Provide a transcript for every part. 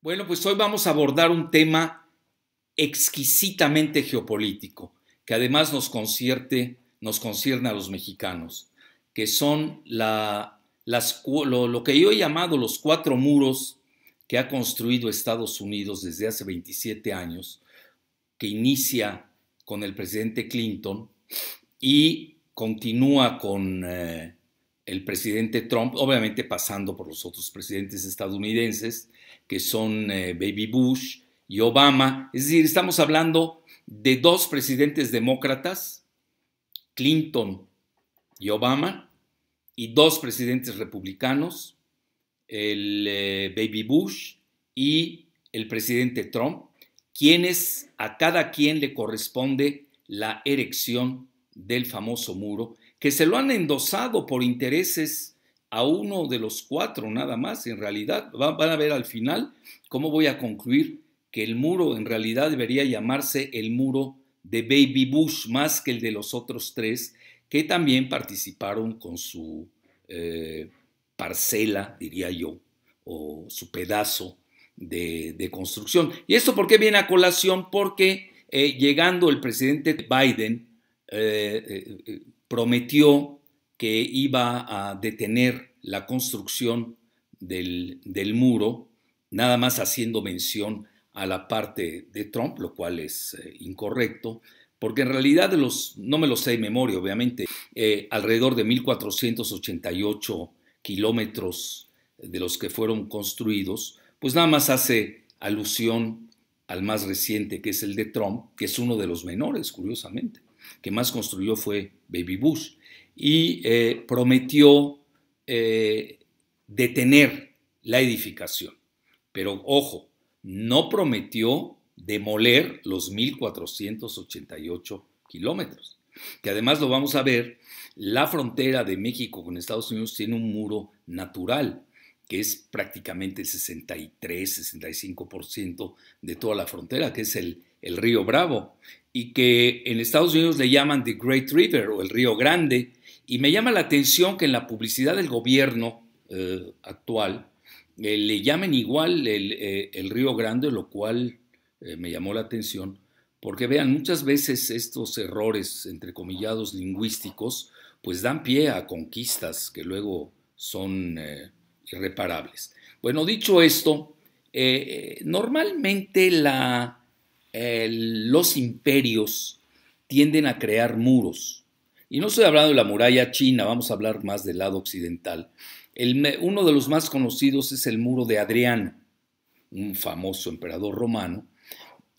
Bueno, pues hoy vamos a abordar un tema exquisitamente geopolítico, que además nos concierte, nos concierne a los mexicanos, que son lo, que yo he llamado los cuatro muros que ha construido Estados Unidos desde hace 27 años, que inicia con el presidente Clinton y continúa con eh, el presidente Trump, obviamente pasando por los otros presidentes estadounidenses, que son eh, Baby Bush y Obama. Es decir, estamos hablando de dos presidentes demócratas, Clinton y Obama, y dos presidentes republicanos, el eh, Baby Bush y el presidente Trump, quienes a cada quien le corresponde la erección del famoso muro, que se lo han endosado por intereses a uno de los cuatro nada más, en realidad. Van a ver al final cómo voy a concluir que el muro en realidad debería llamarse el muro de Baby Bush más que el de los otros tres que también participaron con su eh, parcela, diría yo, o su pedazo de, construcción. ¿Y esto por qué viene a colación? Porque eh, llegando el presidente Biden eh, prometió que iba a detener la construcción del, muro, nada más haciendo mención a la parte de Trump, lo cual es eh, incorrecto, porque en realidad los, no me lo sé de memoria, obviamente, eh, alrededor de 1.488 kilómetros de los que fueron construidos, pues nada más hace alusión al más reciente, que es el de Trump, que es uno de los menores, curiosamente, que más construyó fue Baby Bush y eh, prometió eh, detener la edificación. Pero ojo, no prometió demoler los 1.488 kilómetros, que además lo vamos a ver, la frontera de México con Estados Unidos tiene un muro natural, que es prácticamente el 63-65% de toda la frontera, que es el, el río Bravo, y que en Estados Unidos le llaman The Great River o el río Grande, y me llama la atención que en la publicidad del gobierno eh, actual eh, le llamen igual eh, el, Río Grande, lo cual me llamó la atención, porque vean, muchas veces estos errores, entre comillados, lingüísticos, pues dan pie a conquistas que luego son irreparables. Bueno, dicho esto, normalmente los imperios tienden a crear muros. Y no estoy hablando de la muralla china, vamos a hablar más del lado occidental. uno de los más conocidos es el muro de Adriano, un famoso emperador romano,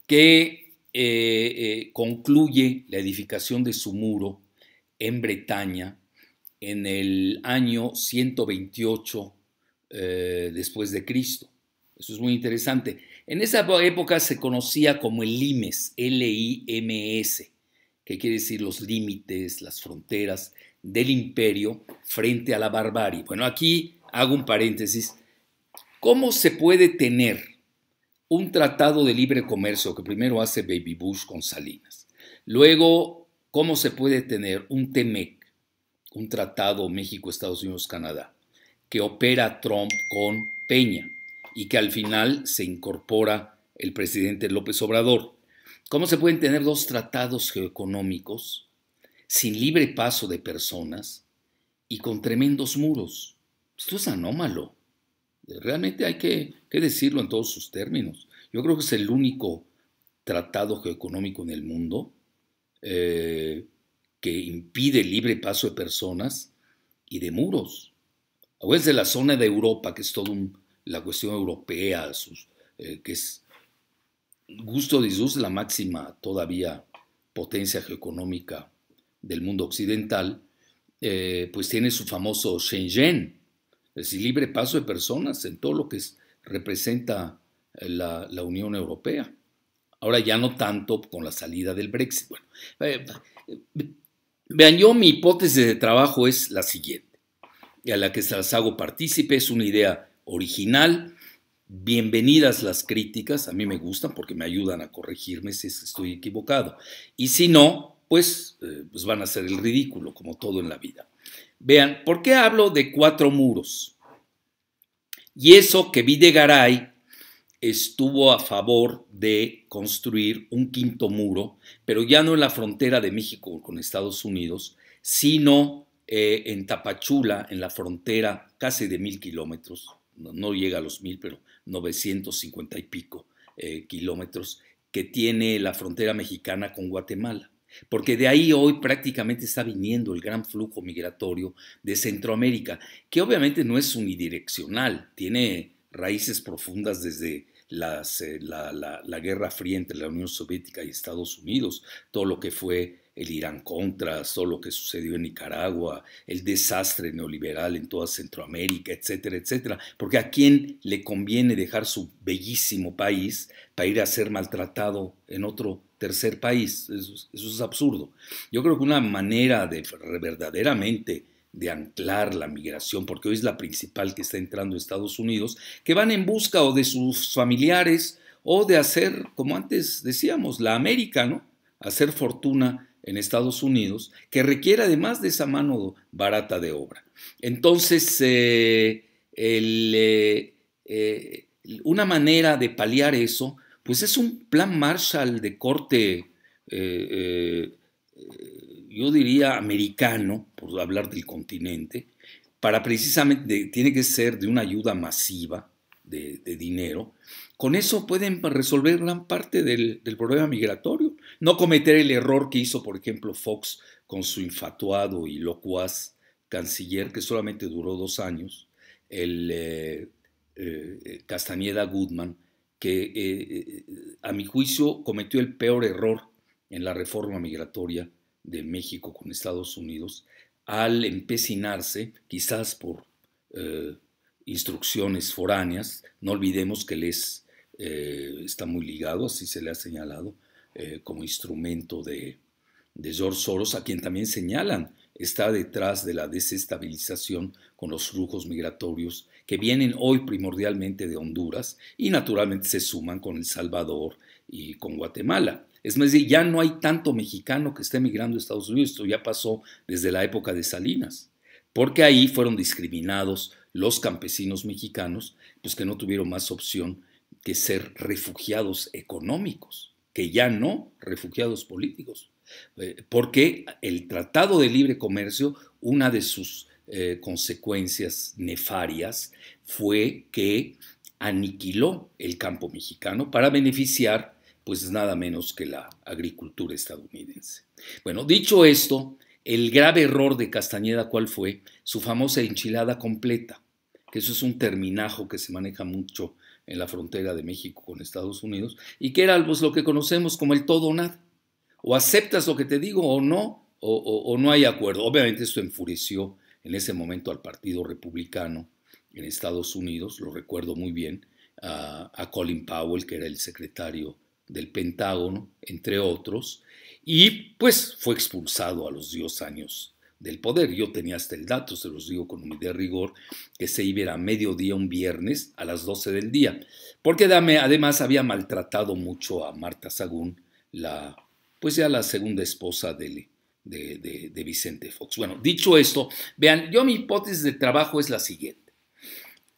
que eh, eh, concluye la edificación de su muro en Bretaña en el año 128 eh, después de Cristo. Eso es muy interesante. En esa época se conocía como el Limes, L-I-M-S. E que quiere decir los límites, las fronteras del imperio frente a la barbarie. Bueno, aquí hago un paréntesis. ¿Cómo se puede tener un tratado de libre comercio que primero hace Baby Bush con Salinas? Luego, ¿cómo se puede tener un TEMEC, un tratado México-Estados Unidos-Canadá, que opera Trump con Peña y que al final se incorpora el presidente López Obrador? ¿Cómo se pueden tener dos tratados geoeconómicos sin libre paso de personas y con tremendos muros? Esto es anómalo. Realmente hay que, decirlo en todos sus términos. Yo creo que es el único tratado geoeconómico en el mundo eh, que impide libre paso de personas y de muros. A veces de la zona de Europa, que es toda la cuestión europea, eh, que es gusto de Jesús, la máxima todavía potencia geoeconómica del mundo occidental, eh, pues tiene su famoso Shenzhen, es decir, libre paso de personas en todo lo que representa eh, la, Unión Europea. Ahora ya no tanto con la salida del Brexit. Bueno, eh, vean, yo mi hipótesis de trabajo es la siguiente, y a la que se las hago partícipe, es una idea original, bienvenidas las críticas, a mí me gustan porque me ayudan a corregirme si estoy equivocado. Y si no, pues, eh, pues, van a ser el ridículo, como todo en la vida. Vean, ¿por qué hablo de cuatro muros? Y eso que Garay estuvo a favor de construir un quinto muro, pero ya no en la frontera de México con Estados Unidos, sino eh, en Tapachula, en la frontera casi de mil kilómetros, no llega a los mil, pero 950 y pico eh, kilómetros que tiene la frontera mexicana con Guatemala. Porque de ahí hoy prácticamente está viniendo el gran flujo migratorio de Centroamérica, que obviamente no es unidireccional, tiene raíces profundas desde eh, la, la Guerra Fría entre la Unión Soviética y Estados Unidos, todo lo que fue el Irán contra todo lo que sucedió en Nicaragua, el desastre neoliberal en toda Centroamérica, etcétera, etcétera. Porque a quién le conviene dejar su bellísimo país para ir a ser maltratado en otro tercer país. Eso, eso es absurdo. Yo creo que una manera de verdaderamente de anclar la migración, porque hoy es la principal que está entrando a Estados Unidos, que van en busca o de sus familiares o de hacer, como antes decíamos, la América, ¿no? Hacer fortuna en Estados Unidos que requiere además de esa mano barata de obra. Entonces, eh, eh, eh, una manera de paliar eso, pues es un plan Marshall de corte, yo diría americano, por hablar del continente, para precisamente, tiene que ser de una ayuda masiva de dinero, con eso pueden resolver gran parte del, problema migratorio. No cometer el error que hizo, por ejemplo, Fox con su infatuado y locuaz canciller, que solamente duró dos años, el eh, eh, Castañeda Goodman, que eh, a mi juicio cometió el peor error en la reforma migratoria de México con Estados Unidos al empecinarse, quizás por instrucciones foráneas, no olvidemos que les eh, está muy ligado, así se le ha señalado, eh, como instrumento de, de George Soros, a quien también señalan está detrás de la desestabilización con los flujos migratorios que vienen hoy primordialmente de Honduras y naturalmente se suman con El Salvador y con Guatemala. Es decir, ya no hay tanto mexicano que esté migrando a Estados Unidos, esto ya pasó desde la época de Salinas, porque ahí fueron discriminados los campesinos mexicanos, pues que no tuvieron más opción que ser refugiados económicos, que ya no refugiados políticos, eh, porque el Tratado de Libre Comercio, una de sus eh, consecuencias nefarias fue que aniquiló el campo mexicano para beneficiar pues nada menos que la agricultura estadounidense. Bueno, dicho esto, el grave error de Castañeda, ¿cuál fue? Su famosa enchilada completa, que eso es un terminajo que se maneja mucho en la frontera de México con Estados Unidos, y que era pues, lo que conocemos como el todo o nada. O aceptas lo que te digo o no, o, no hay acuerdo. Obviamente esto enfureció en ese momento al Partido Republicano en Estados Unidos, lo recuerdo muy bien, a, Colin Powell, que era el secretario del Pentágono, entre otros, y pues fue expulsado a los 10 años del poder. Yo tenía hasta el dato, se los digo con humildad rigor, que se iba a mediodía un viernes a las 12 del día, porque Dame además había maltratado mucho a Marta Sagún, la, pues ya la segunda esposa de, de Vicente Fox. Bueno, dicho esto, vean, yo mi hipótesis de trabajo es la siguiente.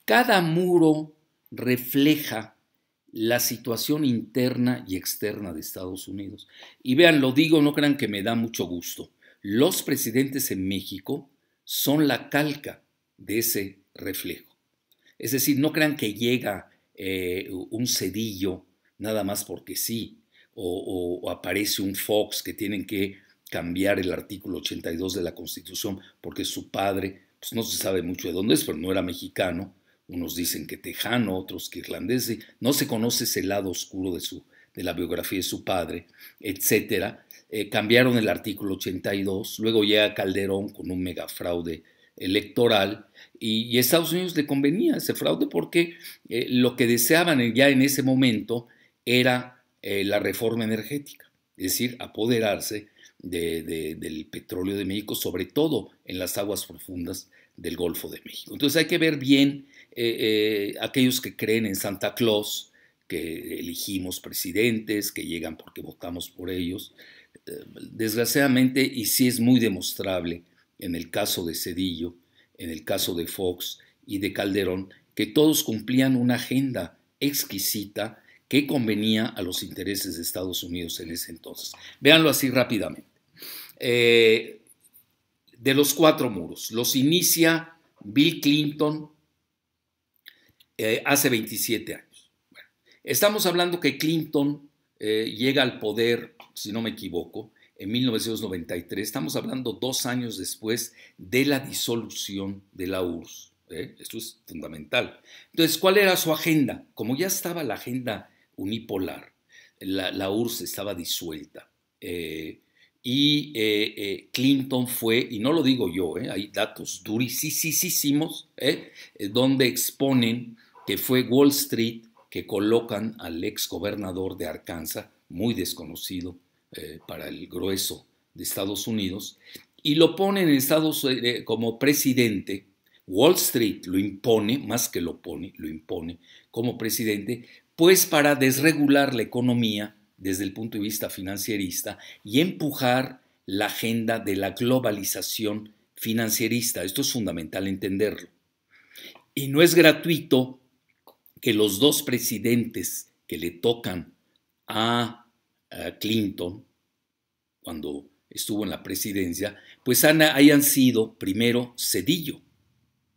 Cada muro refleja la situación interna y externa de Estados Unidos. Y vean, lo digo, no crean que me da mucho gusto los presidentes en México son la calca de ese reflejo. Es decir, no crean que llega eh, un cedillo nada más porque sí, o, aparece un Fox que tienen que cambiar el artículo 82 de la Constitución porque su padre, pues no se sabe mucho de dónde es, pero no era mexicano, unos dicen que tejano, otros que irlandés, no se conoce ese lado oscuro de, su, de la biografía de su padre, etcétera, eh, cambiaron el artículo 82, luego llega Calderón con un megafraude electoral y, a Estados Unidos le convenía ese fraude porque eh, lo que deseaban ya en ese momento era eh, la reforma energética, es decir, apoderarse del petróleo de México, sobre todo en las aguas profundas del Golfo de México. Entonces hay que ver bien aquellos que creen en Santa Claus, que elegimos presidentes, que llegan porque votamos por ellos, desgraciadamente, y sí es muy demostrable en el caso de Cedillo, en el caso de Fox y de Calderón, que todos cumplían una agenda exquisita que convenía a los intereses de Estados Unidos en ese entonces. Véanlo así rápidamente. Eh, de los cuatro muros, los inicia Bill Clinton eh, hace 27 años. estamos hablando que Clinton eh, llega al poder si no me equivoco, en 1993. Estamos hablando dos años después de la disolución de la URSS. ¿eh? Esto es fundamental. Entonces, ¿cuál era su agenda? Como ya estaba la agenda unipolar, la, la URSS estaba disuelta. Eh, y eh, Clinton fue, y no lo digo yo, hay datos durísimos donde exponen que fue Wall Street que colocan al ex gobernador de Arkansas, muy desconocido, eh, para el grueso de Estados Unidos, y lo pone en Estados Unidos como presidente. Wall Street lo impone, más que lo pone, lo impone como presidente, pues para desregular la economía desde el punto de vista financierista y empujar la agenda de la globalización financierista. Esto es fundamental entenderlo. Y no es gratuito que los dos presidentes que le tocan a Clinton, cuando estuvo en la presidencia, pues hayan sido primero Cedillo.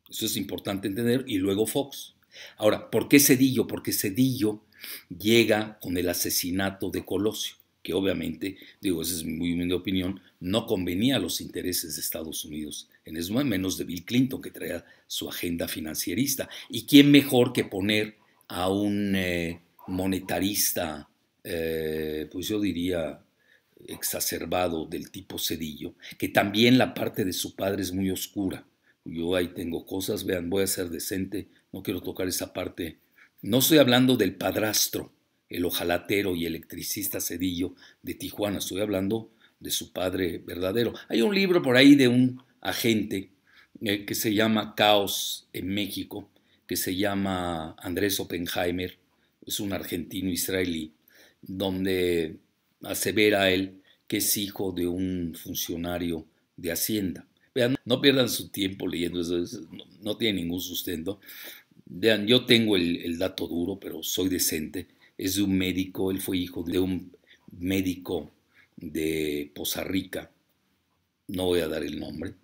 Eso es importante entender, y luego Fox. Ahora, ¿por qué Cedillo? Porque Cedillo llega con el asesinato de Colosio, que obviamente, digo, esa es muy mi opinión, no convenía a los intereses de Estados Unidos, en más menos de Bill Clinton, que traía su agenda financierista. ¿Y quién mejor que poner a un eh, monetarista eh, pues yo diría, exacerbado del tipo Cedillo, que también la parte de su padre es muy oscura. Yo ahí tengo cosas, vean, voy a ser decente, no quiero tocar esa parte. No estoy hablando del padrastro, el ojalatero y electricista Cedillo de Tijuana, estoy hablando de su padre verdadero. Hay un libro por ahí de un agente eh, que se llama Caos en México, que se llama Andrés Oppenheimer, es un argentino israelí donde asevera él que es hijo de un funcionario de Hacienda. Vean, no pierdan su tiempo leyendo eso, no, tiene ningún sustento. Vean, yo tengo el, dato duro, pero soy decente. Es de un médico, él fue hijo de un médico de Poza Rica, no voy a dar el nombre,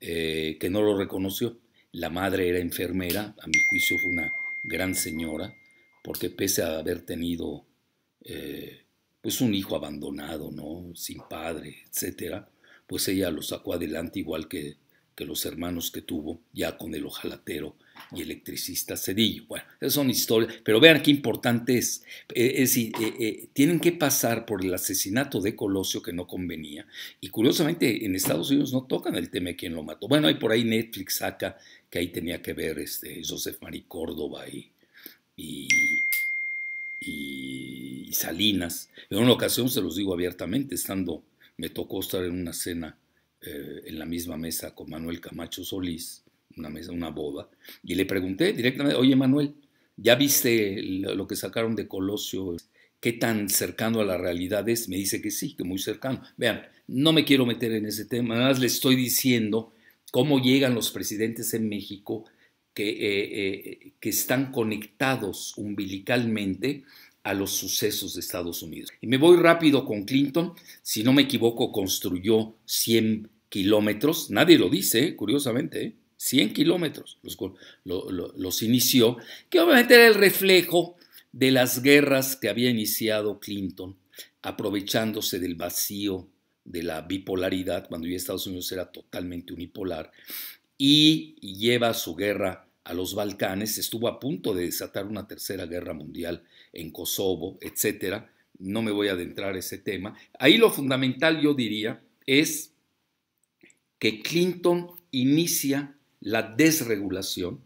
eh, que no lo reconoció. La madre era enfermera, a mi juicio fue una gran señora, porque pese a haber tenido eh, pues un hijo abandonado, ¿no? Sin padre, etcétera, pues ella lo sacó adelante igual que, que los hermanos que tuvo, ya con el ojalatero y electricista Cedillo. Bueno, esas son historias, pero vean qué importante es. Eh, es decir, eh, tienen que pasar por el asesinato de Colosio que no convenía. Y curiosamente en Estados Unidos no tocan el tema de quién lo mató. Bueno, hay por ahí Netflix saca que ahí tenía que ver este, Joseph Marie Córdoba y, y Salinas. En una ocasión, se los digo abiertamente, estando, me tocó estar en una cena eh, en la misma mesa con Manuel Camacho Solís, una mesa, una boda, y le pregunté directamente, oye Manuel, ¿ya viste lo que sacaron de Colosio? ¿Qué tan cercano a la realidad es? Me dice que sí, que muy cercano. Vean, no me quiero meter en ese tema, nada más le estoy diciendo cómo llegan los presidentes en México que, eh, eh, que, están conectados umbilicalmente a los sucesos de Estados Unidos. Y me voy rápido con Clinton, si no me equivoco, construyó 100 kilómetros, nadie lo dice, ¿eh? curiosamente, 100 ¿eh? kilómetros los, los inició, que obviamente era el reflejo de las guerras que había iniciado Clinton, aprovechándose del vacío de la bipolaridad, cuando ya Estados Unidos era totalmente unipolar, y lleva su guerra a los Balcanes, estuvo a punto de desatar una tercera guerra mundial en Kosovo, etcétera. No me voy a adentrar ese tema. Ahí lo fundamental, yo diría, es que Clinton inicia la desregulación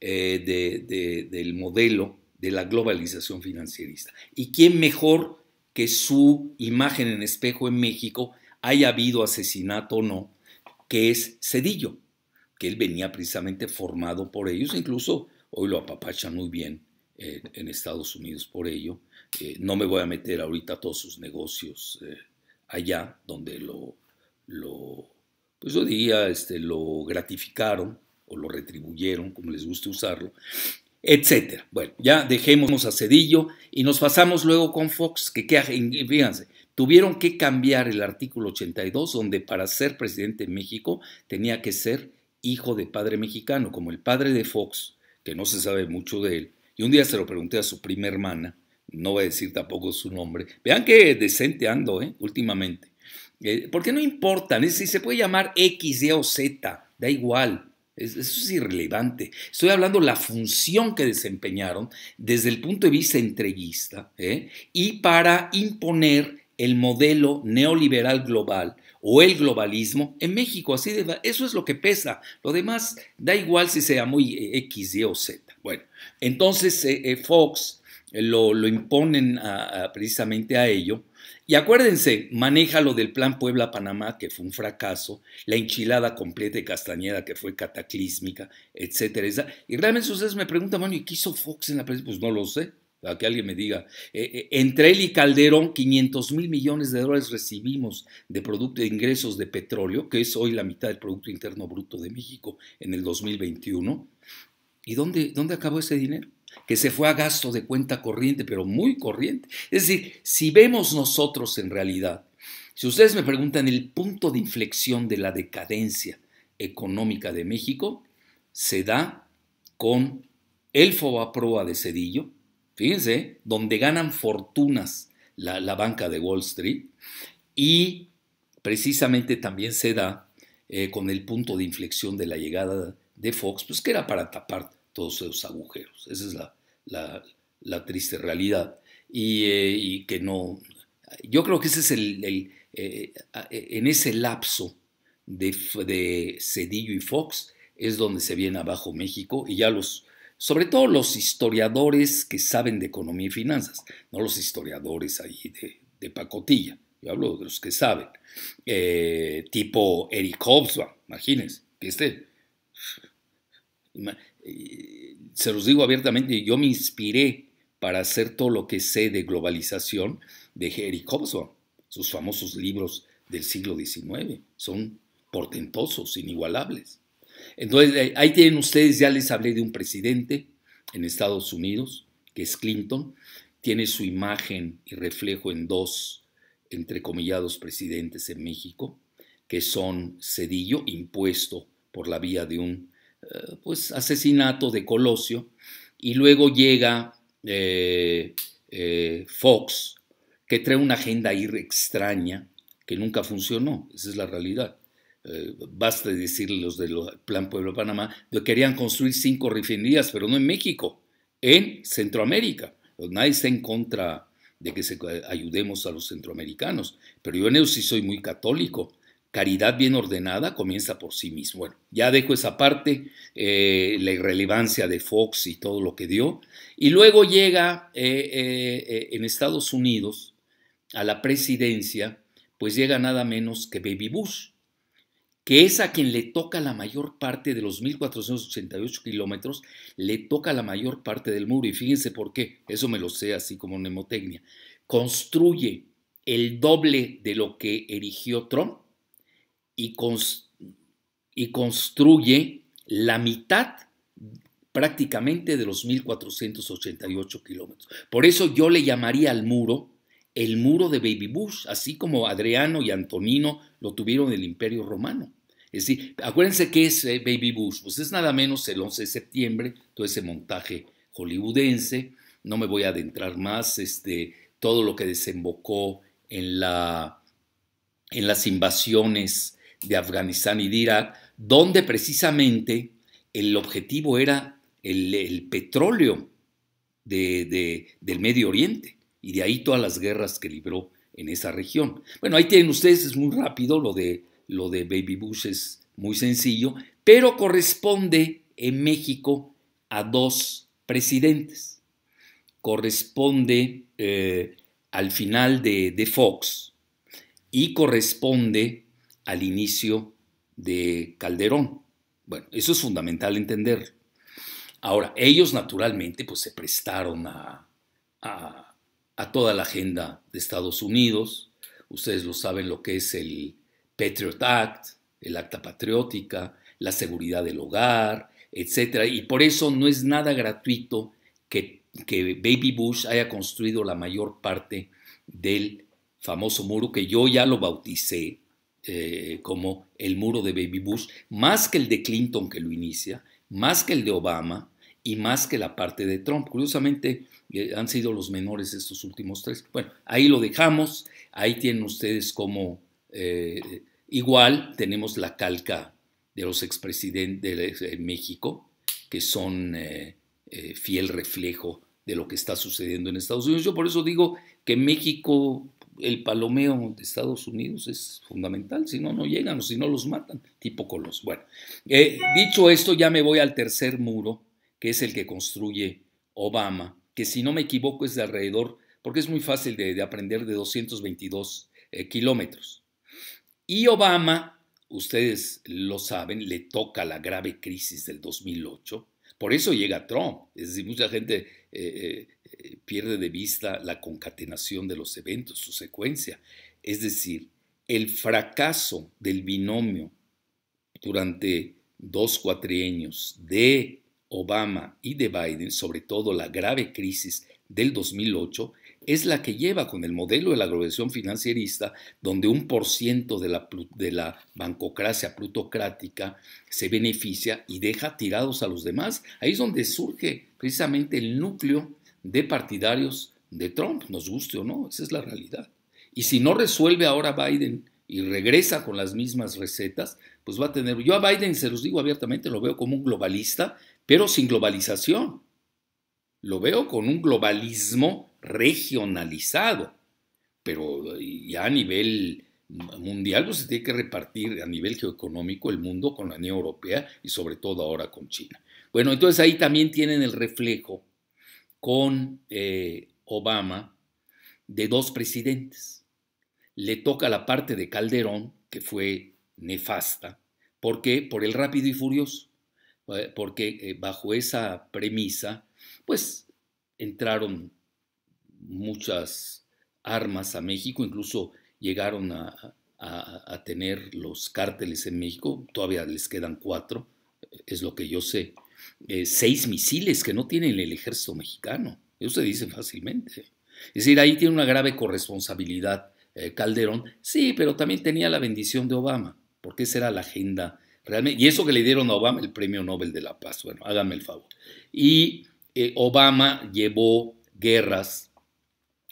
eh, del modelo de la globalización financierista. ¿Y quién mejor que su imagen en espejo en México haya habido asesinato o no, que es Cedillo? que él venía precisamente formado por ellos, incluso hoy lo apapachan muy bien eh, en Estados Unidos por ello. Eh, no me voy a meter ahorita a todos sus negocios eh, allá, donde lo, lo, pues yo diría, este, lo gratificaron o lo retribuyeron, como les guste usarlo, etcétera. Bueno, ya dejemos a Cedillo y nos pasamos luego con Fox, que, que fíjense, tuvieron que cambiar el artículo 82, donde para ser presidente de México tenía que ser hijo de padre mexicano, como el padre de Fox, que no se sabe mucho de él, y un día se lo pregunté a su prima hermana, no voy a decir tampoco su nombre, vean que decente ando ¿eh? últimamente, eh, porque no importan, es, si se puede llamar X, Y o Z, da igual, eso es irrelevante. Estoy hablando de la función que desempeñaron desde el punto de vista entreguista ¿eh? y para imponer el modelo neoliberal global o el globalismo en México. Así de, eso es lo que pesa. Lo demás da igual si sea muy eh, X, Y o Z. Bueno, entonces eh, eh, Fox lo, imponen precisamente a ello. Y acuérdense, maneja lo del plan Puebla-Panamá, que fue un fracaso, la enchilada completa de Castañeda, que fue cataclísmica, etcétera. Y realmente ustedes me preguntan, bueno, ¿y qué hizo Fox en la prensa? Pues no lo sé que alguien me diga, eh, eh, entre él y Calderón 500 mil millones de dólares recibimos de, producto, de ingresos de petróleo, que es hoy la mitad del Producto Interno Bruto de México en el 2021. ¿Y dónde, dónde acabó ese dinero? que se fue a gasto de cuenta corriente, pero muy corriente. Es decir, si vemos nosotros en realidad, si ustedes me preguntan el punto de inflexión de la decadencia económica de México, se da con el Proa de Cedillo, fíjense, donde ganan fortunas la, banca de Wall Street y precisamente también se da eh, con el punto de inflexión de la llegada de Fox, pues que era para tapar todos esos agujeros. Esa es la, triste realidad. Eh, y, que no, yo creo que ese es el, eh, en ese lapso de, de Cedillo y Fox es donde se viene abajo México y ya los, sobre todo los historiadores que saben de economía y finanzas, no los historiadores ahí de, pacotilla, yo hablo de los que saben, eh, tipo Eric Hobsbawm, imagínense, que este, se los digo abiertamente, yo me inspiré para hacer todo lo que sé de globalización de Eric Hobsbawm, sus famosos libros del siglo XIX, son portentosos, inigualables. Entonces, eh, ahí tienen ustedes, ya les hablé de un presidente en Estados Unidos, que es Clinton, tiene su imagen y reflejo en dos, entrecomillados, presidentes en México, que son Cedillo, impuesto por la vía de un eh, pues, asesinato de Colosio, y luego llega eh, Fox, que trae una agenda extraña que nunca funcionó, esa es la realidad. Eh, basta decir los del Plan Pueblo-Panamá, querían construir cinco refinerías, pero no en México, en Centroamérica. Pues, nadie está en contra de que se eh, ayudemos a los centroamericanos, pero yo en eso sí soy muy católico. Caridad bien ordenada comienza por sí mismo. Bueno, ya dejo esa parte, eh, la irrelevancia de Fox y todo lo que dio. Y luego llega en Estados Unidos a la presidencia, pues llega nada menos que Baby Bush, que es a quien le toca la mayor parte de los 1.488 kilómetros, le toca la mayor parte del muro. Y fíjense por qué, eso me lo sé así como mnemotecnia. Construye el doble de lo que erigió Trump y, y construye la mitad prácticamente de los 1.488 kilómetros. Por eso yo le llamaría al muro el muro de Baby Bush, así como Adriano y Antonino lo tuvieron en el Imperio Romano. Es decir, acuérdense qué es eh, Baby Bush, pues es nada menos el 11 de septiembre, todo ese montaje hollywoodense, no me voy a adentrar más, este, todo lo que desembocó en, la, en las invasiones de Afganistán y de Irak, donde precisamente el objetivo era el, petróleo del Medio Oriente y de ahí todas las guerras que libró en esa región. Bueno, ahí tienen ustedes, es muy rápido, lo de, lo de Baby Bush es muy sencillo, pero corresponde en México a dos presidentes. Corresponde eh, al final de, Fox y corresponde al inicio de Calderón. Bueno, eso es fundamental entender Ahora, ellos naturalmente pues se prestaron a a toda la agenda de Estados Unidos. Ustedes lo saben lo que es el Patriot Act, el Acta Patriótica, la seguridad del hogar, etc. Y por eso no es nada gratuito que, Baby Bush haya construido la mayor parte del famoso muro que yo ya lo bauticé eh, como el muro de Baby Bush, más que el de Clinton que lo inicia, más que el de Obama, y más que la parte de Trump. Curiosamente, eh, han sido los menores estos últimos tres. Bueno, ahí lo dejamos, ahí tienen ustedes como eh, igual, tenemos la calca de los expresidentes de México, que son eh, fiel reflejo de lo que está sucediendo en Estados Unidos. Yo por eso digo que México, el palomeo de Estados Unidos es fundamental, si no, no llegan o si no los matan, tipo Colos. Bueno, dicho esto, ya me voy al tercer muro que es el que construye Obama, que si no me equivoco es de alrededor, porque es muy fácil de, aprender, de 222 eh, kilómetros. Y Obama, ustedes lo saben, le toca la grave crisis del 2008, por eso llega Trump, es decir, mucha gente eh, eh, pierde de vista la concatenación de los eventos, su secuencia, es decir, el fracaso del binomio durante dos cuatrienios de Obama y de Biden, sobre todo la grave crisis del 2008, es la que lleva con el modelo de la globalización financierista, donde un por ciento de la, de la bancocracia plutocrática se beneficia y deja tirados a los demás. Ahí es donde surge precisamente el núcleo de partidarios de Trump, nos guste o no, esa es la realidad. Y si no resuelve ahora Biden y regresa con las mismas recetas, pues va a tener, yo a Biden se los digo abiertamente, lo veo como un globalista pero sin globalización. Lo veo con un globalismo regionalizado, pero eh, ya a nivel mundial pues, se tiene que repartir a nivel geoeconómico el mundo con la Unión Europea y sobre todo ahora con China. Bueno, entonces ahí también tienen el reflejo con eh, Obama de dos presidentes. Le toca la parte de Calderón, que fue nefasta, porque por el rápido y furioso. Eh, porque eh, bajo esa premisa, pues entraron muchas armas a México, incluso llegaron a, tener los cárteles en México, todavía les quedan cuatro, es lo que yo sé, eh, seis misiles que no tienen el ejército mexicano, eso se dice fácilmente. Es decir, ahí tiene una grave corresponsabilidad Calderón, sí, pero también tenía la bendición de Obama, porque esa era la agenda Realmente, y eso que le dieron a Obama el premio Nobel de la Paz, bueno, háganme el favor. Y eh, Obama llevó guerras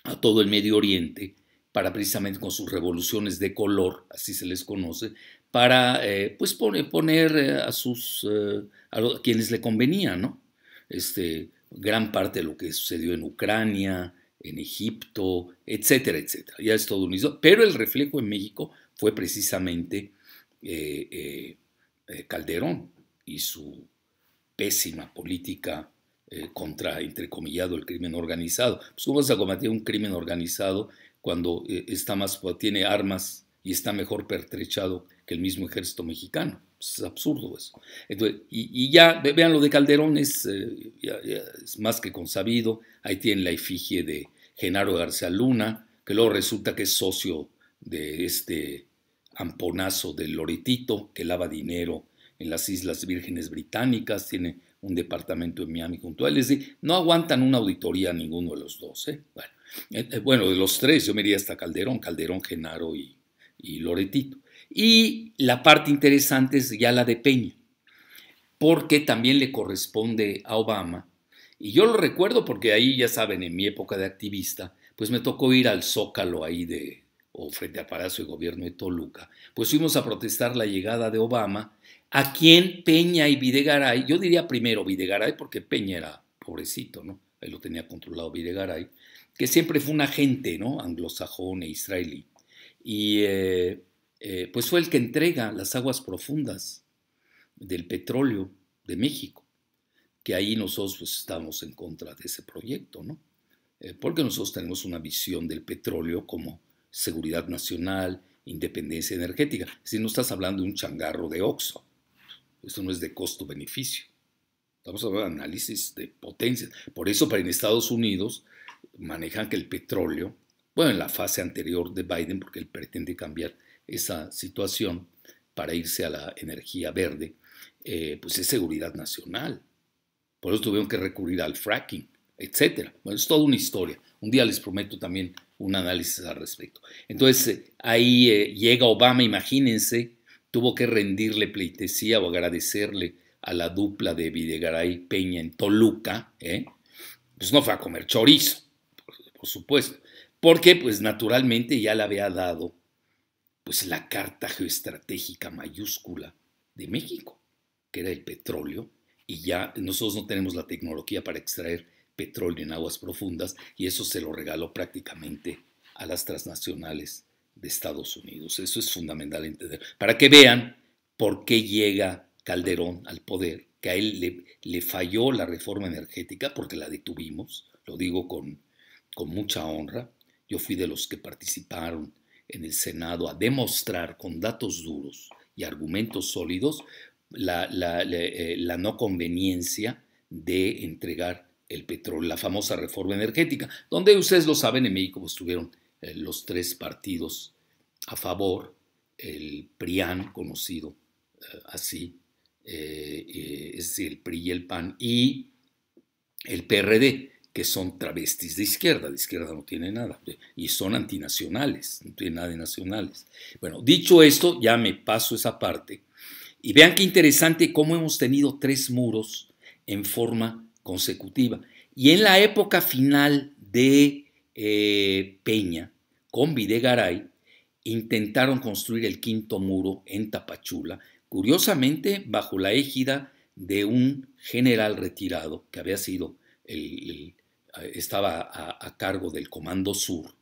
a todo el Medio Oriente para precisamente con sus revoluciones de color, así se les conoce, para eh, pues poner, eh, a sus quienes le convenían. ¿no? Este, gran parte de lo que sucedió en Ucrania, en Egipto, etcétera, etcétera. Ya Estados Unidos Pero el reflejo en México fue precisamente eh, Calderón y su pésima política eh, contra, entrecomillado, el crimen organizado. Pues, ¿Cómo vas a combatir un crimen organizado cuando eh, está más, pues, tiene armas y está mejor pertrechado que el mismo ejército mexicano? Pues, es absurdo eso. y, ya, vean lo de Calderón, es, es más que consabido. Ahí tienen la efigie de Genaro García Luna, que luego resulta que es socio de este amponazo de Loretito, que lava dinero en las Islas Vírgenes Británicas, tiene un departamento en Miami junto a él. Es decir, no aguantan una auditoría ninguno de los dos. ¿eh? Eh, eh, bueno, de los tres, yo me iría hasta Calderón, Calderón, Genaro y, y Loretito. Y la parte interesante es ya la de Peña, porque también le corresponde a Obama. Y yo lo recuerdo porque ahí, ya saben, en mi época de activista, pues me tocó ir al zócalo ahí de, o frente a Palacio de Gobierno de Toluca, pues fuimos a protestar la llegada de Obama, a quien Peña y Videgaray, yo diría primero Videgaray porque Peña era pobrecito, ¿no? Ahí lo tenía controlado Videgaray, que siempre fue un agente, ¿no? Anglosajón e israelí. Y eh, eh, pues fue el que entrega las aguas profundas del petróleo de México, que ahí nosotros pues, estamos en contra de ese proyecto, ¿no? Eh, porque nosotros tenemos una visión del petróleo como seguridad nacional, independencia energética. si no estás hablando de un changarro de Oxxo. Esto no es de costo-beneficio. Estamos hablando de análisis de potencias. Por eso, para en Estados Unidos manejan que el petróleo, bueno, en la fase anterior de Biden, porque él pretende cambiar esa situación para irse a la energía verde, eh, pues es seguridad nacional. Por eso tuvieron que recurrir al fracking, etc. Bueno, es toda una historia. Un día les prometo también un análisis al respecto. Entonces, eh, ahí eh, llega Obama, imagínense, tuvo que rendirle pleitesía o agradecerle a la dupla de Videgaray Peña en Toluca, ¿eh? pues no fue a comer chorizo, por, por, supuesto, porque pues naturalmente ya le había dado pues la carta geoestratégica mayúscula de México, que era el petróleo, y ya nosotros no tenemos la tecnología para extraer petróleo en aguas profundas y eso se lo regaló prácticamente a las transnacionales de Estados Unidos. Eso es fundamental entender. Para que vean por qué llega Calderón al poder, que a él le, falló la reforma energética porque la detuvimos, lo digo con, con mucha honra. Yo fui de los que participaron en el Senado a demostrar con datos duros y argumentos sólidos la, la eh, no conveniencia de entregar el petróleo, la famosa reforma energética, donde ustedes lo saben, en México estuvieron pues, eh, los tres partidos a favor, el PRIAN, conocido eh, así, eh, es decir, el PRI y el PAN, y el PRD, que son travestis de izquierda, de izquierda no tiene nada, y son antinacionales, no tienen nada de nacionales. Bueno, dicho esto, ya me paso esa parte, y vean qué interesante cómo hemos tenido tres muros en forma consecutiva. Y en la época final de eh, Peña, con Videgaray, intentaron construir el quinto muro en Tapachula, curiosamente bajo la égida de un general retirado que había sido el, estaba a cargo del Comando Sur,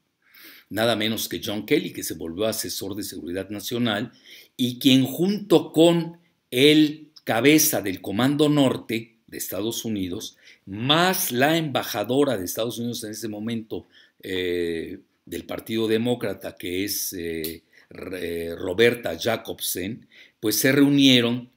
nada menos que John Kelly, que se volvió asesor de seguridad nacional, y quien junto con el cabeza del Comando Norte, de Estados Unidos, más la embajadora de Estados Unidos en ese momento eh, del Partido Demócrata, que es eh, eh, Roberta Jacobsen, pues se reunieron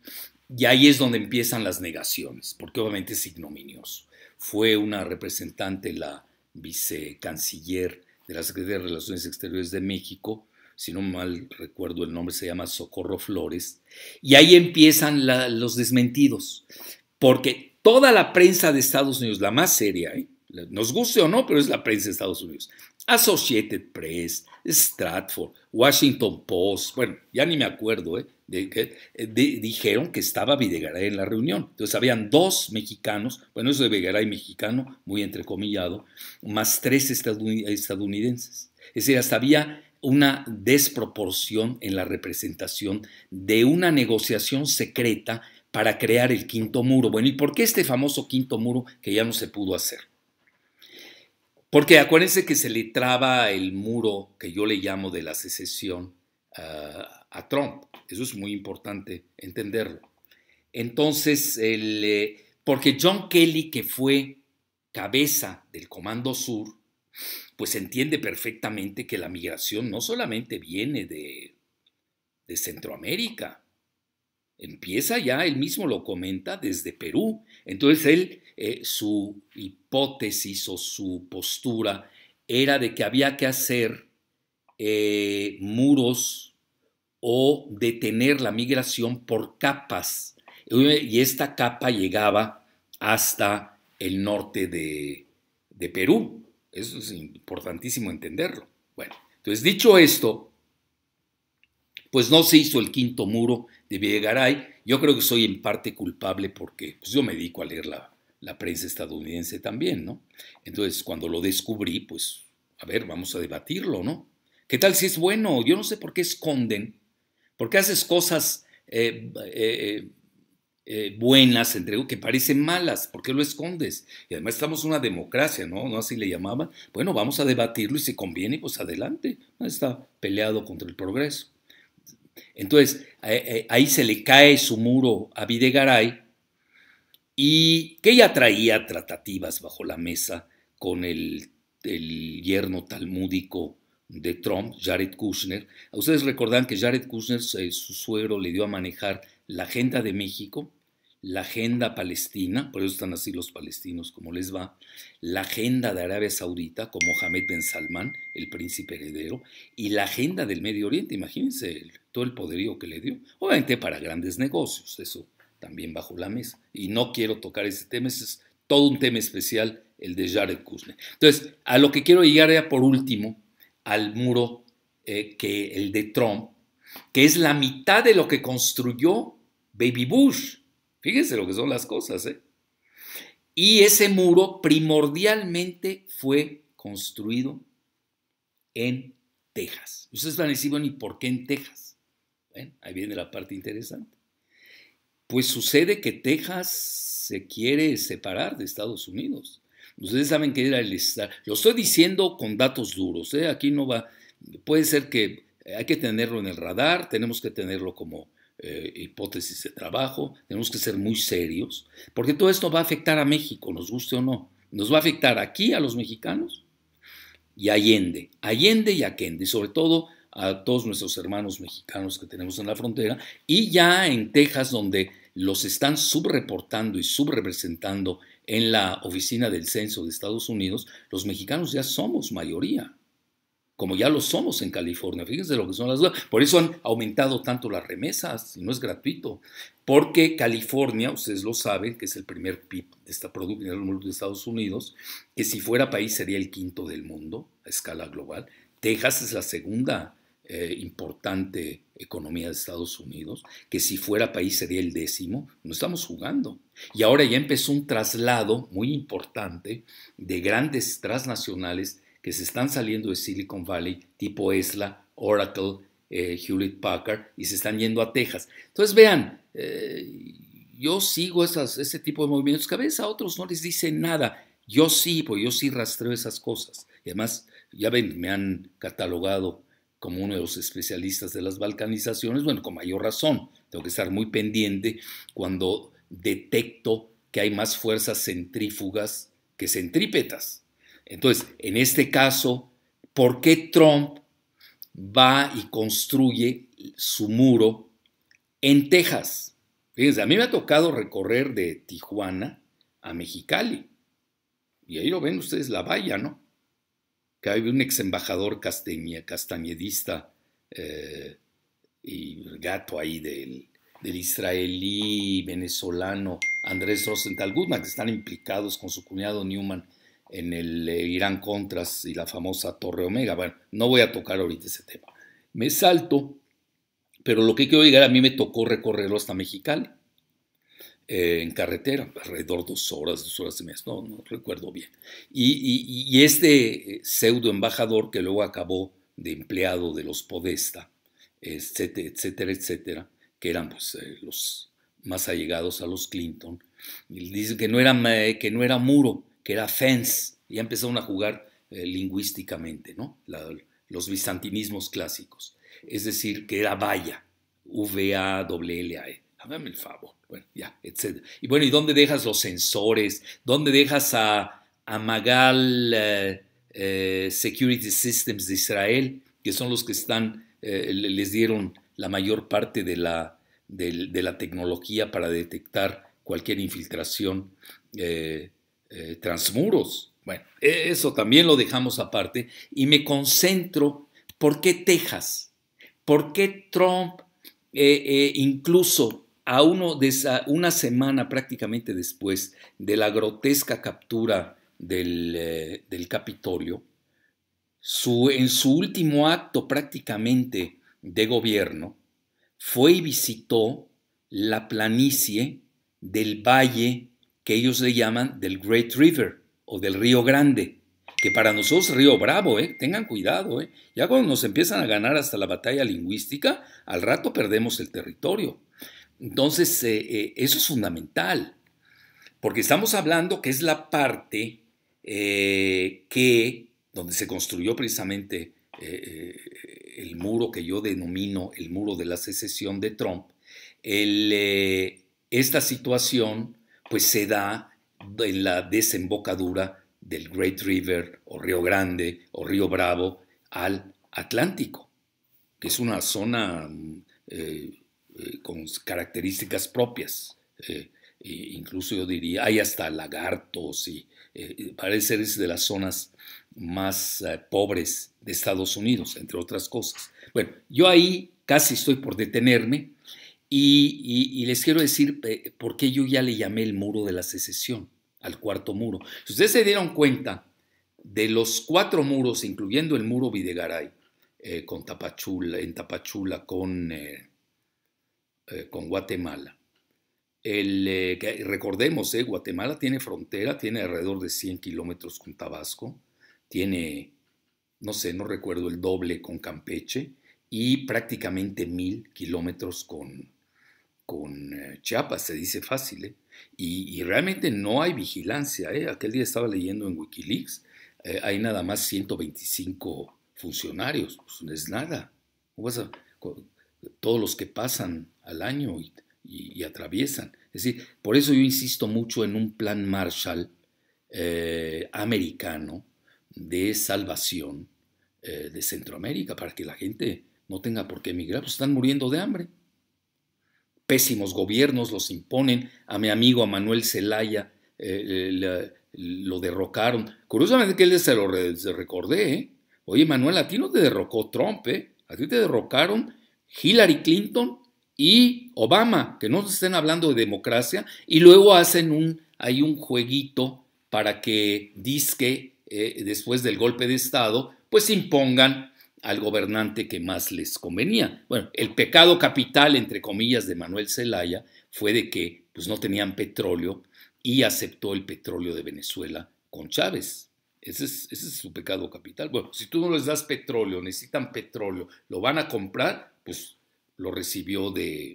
y ahí es donde empiezan las negaciones, porque obviamente es ignominioso. Fue una representante, la vicecanciller de la Secretaría de Relaciones Exteriores de México, si no mal recuerdo el nombre, se llama Socorro Flores, y ahí empiezan los desmentidos porque toda la prensa de Estados Unidos, la más seria, ¿eh? nos guste o no, pero es la prensa de Estados Unidos, Associated Press, Stratford, Washington Post, bueno, ya ni me acuerdo, ¿eh? eh, dijeron que estaba Videgaray en la reunión. Entonces habían dos mexicanos, bueno, eso de Videgaray mexicano, muy entrecomillado, más tres estadounidenses. Es decir, hasta había una desproporción en la representación de una negociación secreta para crear el quinto muro. Bueno, ¿y por qué este famoso quinto muro que ya no se pudo hacer? Porque acuérdense que se le traba el muro que yo le llamo de la secesión ah, a Trump. Eso es muy importante entenderlo. Entonces, eh, porque John Kelly, que fue cabeza del Comando Sur, pues entiende perfectamente que la migración no solamente viene de Centroamérica, Empieza ya, él mismo lo comenta, desde Perú. Entonces él, eh, su hipótesis o su postura era de que había que hacer eh, muros o detener la migración por capas. Y esta capa llegaba hasta el norte de, de Perú. Eso es importantísimo entenderlo. Bueno, entonces dicho esto, pues no se hizo el quinto muro de Viegaray, Yo creo que soy en parte culpable porque pues, yo me dedico a leer la, prensa estadounidense también, ¿no? Entonces, cuando lo descubrí, pues, a ver, vamos a debatirlo, ¿no? ¿Qué tal si es bueno? Yo no sé por qué esconden, por qué haces cosas eh, eh, eh, buenas, entre que parecen malas, ¿por qué lo escondes? Y además estamos en una democracia, ¿no? ¿No así le llamaban? Bueno, vamos a debatirlo y si conviene, pues adelante. Está peleado contra el progreso. Entonces, eh, eh, ahí se le cae su muro a Videgaray y que ya traía tratativas bajo la mesa con el, el yerno talmúdico de Trump, Jared Kushner. Ustedes recordan que Jared Kushner, eh, su suegro, le dio a manejar la agenda de México la agenda palestina, por eso están así los palestinos como les va, la agenda de Arabia Saudita como Mohammed Ben Salman, el príncipe heredero, y la agenda del Medio Oriente, imagínense todo el poderío que le dio, obviamente para grandes negocios, eso también bajo la mesa. Y no quiero tocar ese tema, ese es todo un tema especial, el de Jared Kushner. Entonces, a lo que quiero llegar ya por último, al muro eh, que el de Trump, que es la mitad de lo que construyó Baby Bush Fíjense lo que son las cosas, ¿eh? Y ese muro primordialmente fue construido en Texas. Ustedes van a decir, bueno, ¿y por qué en Texas? ahí viene la parte interesante. Pues sucede que Texas se quiere separar de Estados Unidos. Ustedes saben que era el Estado. Lo estoy diciendo con datos duros. ¿eh? Aquí no va. Puede ser que hay que tenerlo en el radar, tenemos que tenerlo como, eh, hipótesis de trabajo, tenemos que ser muy serios, porque todo esto va a afectar a México, nos guste o no. Nos va a afectar aquí a los mexicanos y Allende, Allende y aquende, y sobre todo a todos nuestros hermanos mexicanos que tenemos en la frontera, y ya en Texas, donde los están subreportando y subrepresentando en la oficina del censo de Estados Unidos, los mexicanos ya somos mayoría como ya lo somos en California. Fíjense lo que son las Por eso han aumentado tanto las remesas, y no es gratuito. Porque California, ustedes lo saben, que es el primer PIB, de Estados Unidos, que si fuera país sería el quinto del mundo a escala global. Texas es la segunda eh, importante economía de Estados Unidos, que si fuera país sería el décimo, no estamos jugando. Y ahora ya empezó un traslado muy importante de grandes transnacionales que se están saliendo de Silicon Valley, tipo Esla, Oracle, eh, Hewlett Packard, y se están yendo a Texas. Entonces vean, eh, yo sigo esas, ese tipo de movimientos que a veces otros no les dicen nada. Yo sí, pues yo sí rastreo esas cosas. Y además, ya ven, me han catalogado como uno de los especialistas de las balcanizaciones, bueno, con mayor razón. Tengo que estar muy pendiente cuando detecto que hay más fuerzas centrífugas que centrípetas. Entonces, en este caso, ¿por qué Trump va y construye su muro en Texas? Fíjense, a mí me ha tocado recorrer de Tijuana a Mexicali. Y ahí lo ven ustedes, la valla, ¿no? Que hay un ex embajador castañedista eh, y gato ahí del, israelí venezolano Andrés Rosenthal Guzmán, que están implicados con su cuñado Newman en el eh, Irán Contras y la famosa Torre Omega. Bueno, no voy a tocar ahorita ese tema. Me salto, pero lo que quiero llegar, a mí me tocó recorrerlo hasta Mexicali, eh, en carretera, alrededor dos horas, dos horas y media, no, no recuerdo bien. Y, este eh, pseudo embajador que luego acabó de empleado de los Podesta, etcétera, etcétera, etcétera, que eran pues, los más allegados a los Clinton, dice que no era, que no era muro, que era fence, ya empezaron a jugar eh, lingüísticamente, ¿no? los bizantinismos clásicos, es decir, que era valla, V-A-L-L-A-E. el favor, bueno, ya, etc. Y bueno, ¿y dónde dejas los sensores? ¿Dónde dejas a, a Magal eh, eh, Security Systems de Israel, que son los que están, les dieron la mayor parte de la, de, la tecnología para detectar cualquier infiltración eh, eh, transmuros. Bueno, e, eso también lo dejamos aparte y me concentro por qué Texas, por qué Trump eh, eh, incluso a uno de una semana prácticamente después de la grotesca captura del, del Capitolio, su, en su último acto prácticamente de gobierno, fue y visitó la planicie del valle que ellos le llaman del Great River o del Río Grande, que para nosotros Río Bravo, ¿eh? tengan cuidado, ¿eh? ya cuando nos empiezan a ganar hasta la batalla lingüística, al rato perdemos el territorio. Entonces, eh, eso es fundamental, porque estamos hablando que es la parte que, donde se construyó precisamente el muro que yo denomino el muro de la secesión de Trump, esta situación pues se da en la desembocadura del Great River o Río Grande o Río Bravo al Atlántico, que es una zona eh, eh, con características propias. Eh, e incluso yo diría, hay hasta lagartos y parece ser de las zonas más pobres de Estados Unidos, entre otras cosas. Bueno, yo ahí casi estoy por detenerme y, les quiero decir eh, por qué yo ya le llamé el muro de la secesión, al cuarto muro. Si ustedes se dieron cuenta, de los cuatro muros, incluyendo el muro Videgaray, eh, con Tapachula, en Tapachula, con, eh, con Guatemala. recordemos, Guatemala tiene frontera, tiene alrededor de 100 kilómetros con Tabasco, tiene, no sé, no recuerdo el doble con Campeche y prácticamente mil kilómetros con, con eh, Chiapas, se dice fácil, ¿eh? y, realmente no hay vigilancia. ¿eh? Aquel día estaba leyendo en Wikileaks, eh, hay nada más 125 funcionarios, pues no es nada. todos los que pasan al año y, y, atraviesan. Es decir, por eso yo insisto mucho en un plan Marshall americano de salvación de Centroamérica, para que la gente no tenga por qué emigrar, pues están muriendo de hambre pésimos gobiernos los imponen. A mi amigo a Manuel Zelaya eh, eh, lo derrocaron. Curiosamente que él se lo recordé. ¿eh? Oye, Manuel, a ti no te derrocó Trump, ¿eh? A ti te derrocaron Hillary Clinton y Obama, que no estén hablando de democracia, y luego hacen un, hay un jueguito para que disque, después del golpe de Estado, pues impongan al gobernante que más les convenía. Bueno, el pecado capital, entre comillas, de Manuel Zelaya fue de que pues, no tenían petróleo y aceptó el petróleo de Venezuela con Chávez. Ese es, su pecado capital. Bueno, si tú no les das petróleo, necesitan petróleo, lo van a comprar, pues lo recibió de,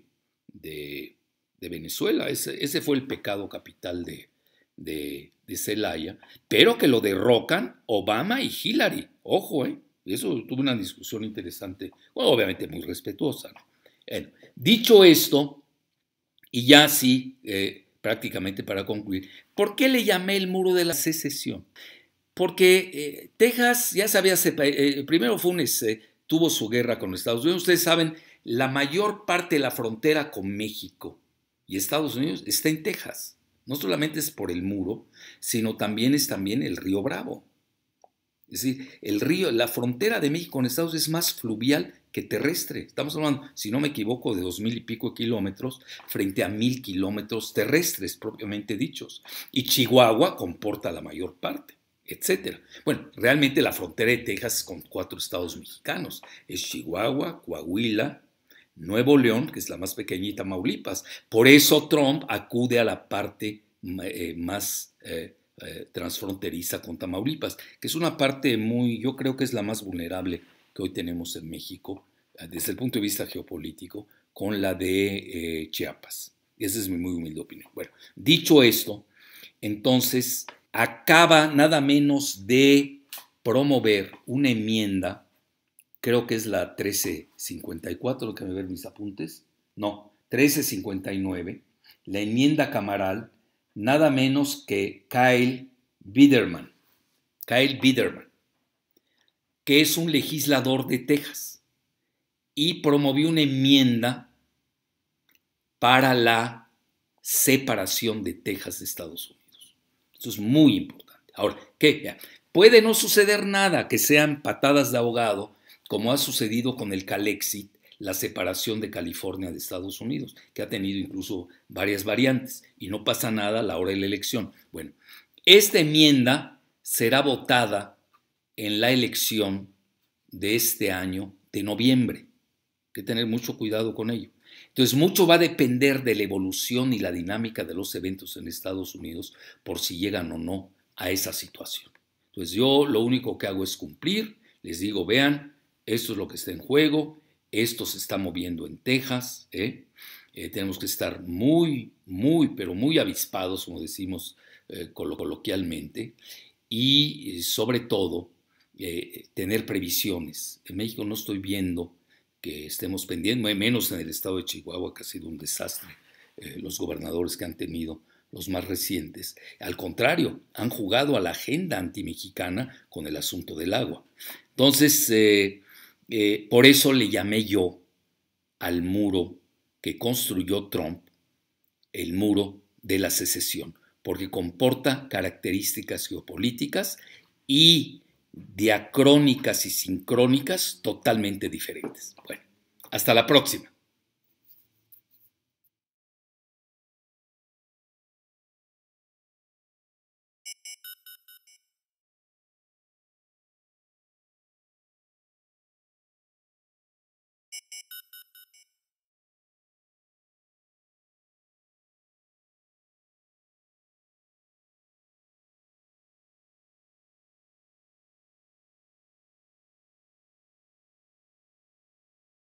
Venezuela. Ese, fue el pecado capital de, de, de Zelaya, pero que lo derrocan Obama y Hillary. Ojo, ¿eh? Eso tuve una discusión interesante, obviamente muy respetuosa. dicho esto, y ya sí, eh, prácticamente para concluir, ¿por qué le llamé el muro de la secesión? Porque eh, Texas ya se había separado, eh, un primero Funes este, tuvo su guerra con Estados Unidos, ustedes saben, la mayor parte de la frontera con México y Estados Unidos está en Texas. No solamente es por el muro, sino también es también el río Bravo. Es decir, el río, la frontera de México con Estados Unidos es más fluvial que terrestre. Estamos hablando, si no me equivoco, de dos mil y pico kilómetros frente a mil kilómetros terrestres propiamente dichos. Y Chihuahua comporta la mayor parte, etc. Bueno, realmente la frontera de Texas es con cuatro estados mexicanos. Es Chihuahua, Coahuila, Nuevo León, que es la más pequeñita, Maulipas. Por eso Trump acude a la parte eh, más eh, eh, transfronteriza con Tamaulipas, que es una parte muy, yo creo que es la más vulnerable que hoy tenemos en México eh, desde el punto de vista geopolítico con la de eh, Chiapas. Esa es mi muy humilde opinión. Bueno, dicho esto, entonces acaba nada menos de promover una enmienda, creo que es la 1354, lo que me ver mis apuntes, no, 1359, la enmienda camaral nada menos que Kyle Biderman. Kyle Biderman, que es un legislador de Texas y promovió una enmienda para la separación de Texas de Estados Unidos. Esto es muy importante. Ahora, ¿qué? Puede no suceder nada que sean patadas de abogado como ha sucedido con el Calexit la separación de California de Estados Unidos, que ha tenido incluso varias variantes y no pasa nada a la hora de la elección. Bueno, esta enmienda será votada en la elección de este año, de noviembre. Hay que tener mucho cuidado con ello. Entonces, mucho va a depender de la evolución y la dinámica de los eventos en Estados Unidos por si llegan o no a esa situación. Entonces, yo lo único que hago es cumplir, les digo, vean, esto es lo que está en juego, esto se está moviendo en Texas. ¿eh? Eh, tenemos que estar muy, muy, pero muy avispados, como decimos eh, coloquialmente, y sobre todo tener previsiones. En México no estoy viendo que estemos pendientes, menos en el estado de Chihuahua, que ha sido un desastre, los gobernadores que han tenido los más recientes. Al contrario, han jugado a la agenda antimexicana con el asunto del agua. Entonces, eh, por eso le llamé yo al muro que construyó Trump, el muro de la secesión, porque comporta características geopolíticas y diacrónicas y sincrónicas totalmente diferentes. Bueno, hasta la próxima.